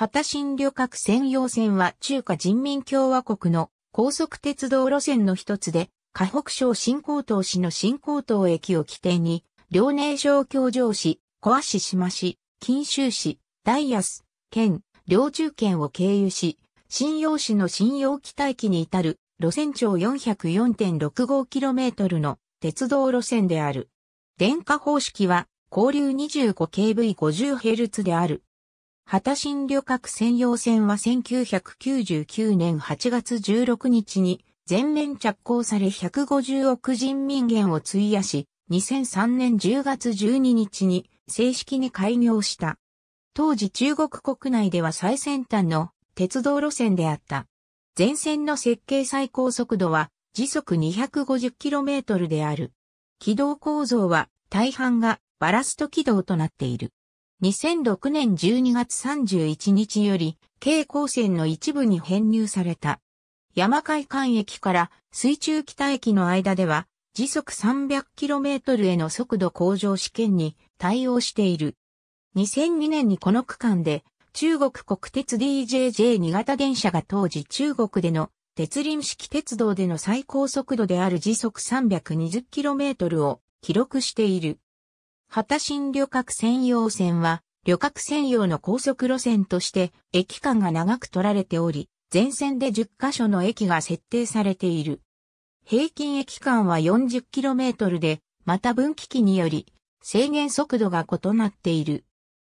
畑新旅客専用線は中華人民共和国の高速鉄道路線の一つで、河北省新高等市の新高等駅を起点に、遼寧省協城市、小足島市、近州市、大安、県、両中県を経由し、新陽市の新陽北駅に至る路線長 404.65km の鉄道路線である。電化方式は交流 25kV50Hz である。畑新旅客専用線は1999年8月16日に全面着工され150億人民元を費やし、2003年10月12日に正式に開業した。当時中国国内では最先端の鉄道路線であった。全線の設計最高速度は時速 250km である。軌道構造は大半がバラスト軌道となっている。2006年12月31日より、京光線の一部に編入された。山海間駅から水中北駅の間では、時速 300km への速度向上試験に対応している。2002年にこの区間で、中国国鉄 DJJ 2型電車が当時中国での鉄輪式鉄道での最高速度である時速 320km を記録している。旗新旅客専用線は、旅客専用の高速路線として、駅間が長く取られており、全線で10カ所の駅が設定されている。平均駅間は 40km で、また分岐器により、制限速度が異なっている。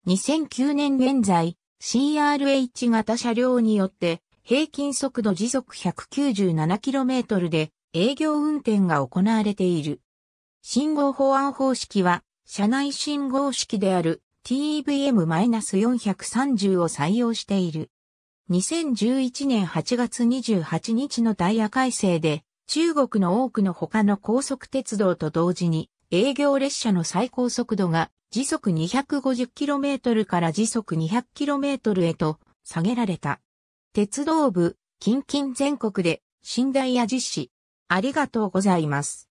2009年現在、CRH 型車両によって、平均速度時速 197km で営業運転が行われている。信号法案方式は車内信号式である TEVM-430 を採用している。2011年8月28日のダイヤ改正で、中国の多くの他の高速鉄道と同時に、営業列車の最高速度が時速 250km から時速 200km へと下げられた。鉄道部、近々全国で、寝台や実施。ありがとうございます。